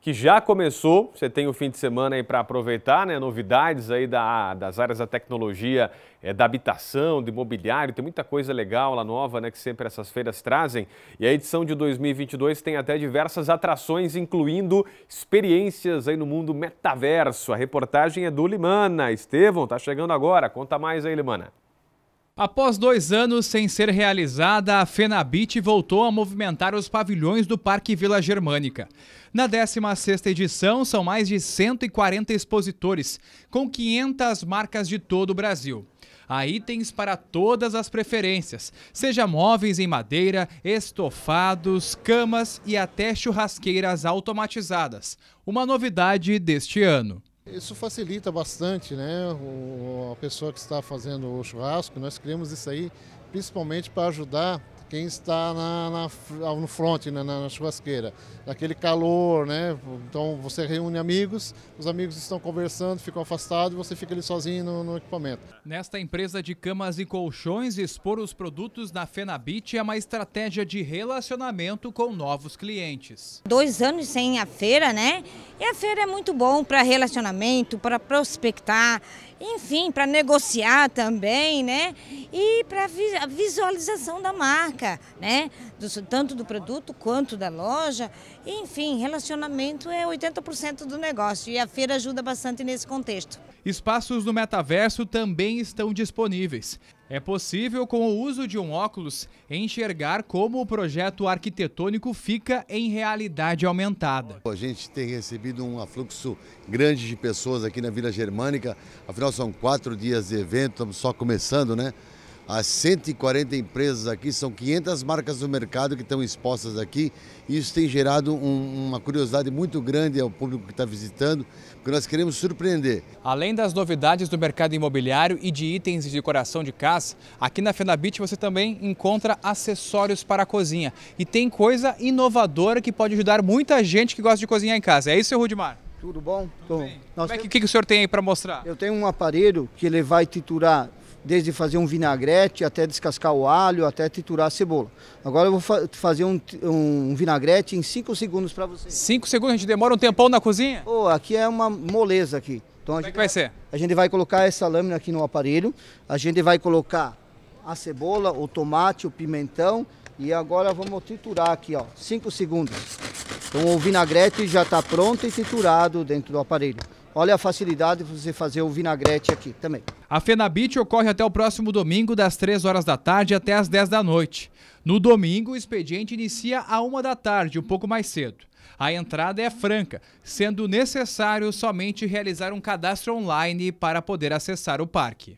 que já começou. Você tem o fim de semana aí para aproveitar, né? Novidades aí da, das áreas da tecnologia, é, da habitação, do imobiliário. Tem muita coisa legal lá nova, né? Que sempre essas feiras trazem. E a edição de 2022 tem até diversas atrações, incluindo experiências aí no mundo metaverso. A reportagem é do Limana. Estevão, tá chegando agora. Conta mais aí, Limana. Após dois anos sem ser realizada, a Fenabit voltou a movimentar os pavilhões do Parque Vila Germânica. Na 16ª edição, são mais de 140 expositores, com 500 marcas de todo o Brasil. Há itens para todas as preferências, seja móveis em madeira, estofados, camas e até churrasqueiras automatizadas. Uma novidade deste ano. Isso facilita bastante, né? O, a pessoa que está fazendo o churrasco, nós criamos isso aí principalmente para ajudar quem está na, na, ah, no front, né? na, na, churrasqueira. Naquele calor, né? Então você reúne amigos, os amigos estão conversando, ficam afastados e você fica ali sozinho no, no, equipamento. Nesta empresa de camas e colchões, expor os produtos da Fenabit é uma estratégia de relacionamento com novos clientes. Dois anos sem a feira, né? E a feira é muito bom para relacionamento, para prospectar, enfim, para negociar também, né? E para a visualização da marca, né? Do, tanto do produto quanto da loja. Enfim, relacionamento é 80% do negócio e a feira ajuda bastante nesse contexto. Espaços no metaverso também estão disponíveis. É possível, com o uso de um óculos, enxergar como o projeto arquitetônico fica em realidade aumentada. A gente tem recebido um afluxo grande de pessoas aqui na Vila Germânica, afinal são quatro dias de evento, estamos só começando, né? as 140 empresas aqui, são 500 marcas do mercado que estão expostas aqui. Isso tem gerado um, uma curiosidade muito grande ao público que está visitando, porque nós queremos surpreender. Além das novidades do mercado imobiliário e de itens de decoração de casa, aqui na Fenabit você também encontra acessórios para a cozinha. E tem coisa inovadora que pode ajudar muita gente que gosta de cozinhar em casa. É isso, seu Rudimar? Tudo bom? Tudo Como é que, que, o senhor tem aí para mostrar? Eu tenho um aparelho que ele vai triturar desde fazer um vinagrete até descascar o alho, até triturar a cebola. Agora eu vou fa fazer um, um, vinagrete em 5 segundos para vocês. 5 segundos? A gente demora um tempão na cozinha? Pô, oh, aqui é uma moleza aqui. Então, Como é que vai ser? A gente vai colocar essa lâmina aqui no aparelho, a gente vai colocar a cebola, o tomate, o pimentão e agora vamos triturar aqui, ó, 5 segundos. Então o vinagrete já está pronto e triturado dentro do aparelho. Olha a facilidade de você fazer o vinagrete aqui também. A Fenabit ocorre até o próximo domingo, das 3 horas da tarde até as 10 da noite. No domingo, o expediente inicia a 1 da tarde, um pouco mais cedo. A entrada é franca, sendo necessário somente realizar um cadastro online para poder acessar o parque.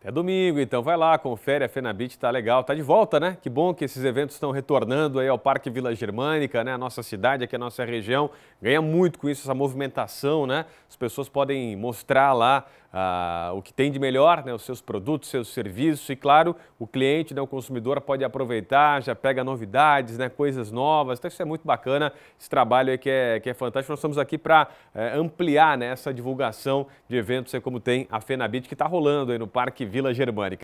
Até domingo, então vai lá, confere, a Fenabit tá legal, tá de volta, né? Que bom que esses eventos estão retornando aí ao Parque Vila Germânica, né? A nossa cidade, aqui a nossa região, ganha muito com isso, essa movimentação, né? As pessoas podem mostrar lá ah, o que tem de melhor, né, os seus produtos, seus serviços e, claro, o cliente, né, o consumidor pode aproveitar, já pega novidades, né, coisas novas, então isso é muito bacana, esse trabalho que é, que é fantástico. Nós estamos aqui para é, ampliar né, essa divulgação de eventos como tem a Fenabit que está rolando no Parque Vila Germânica.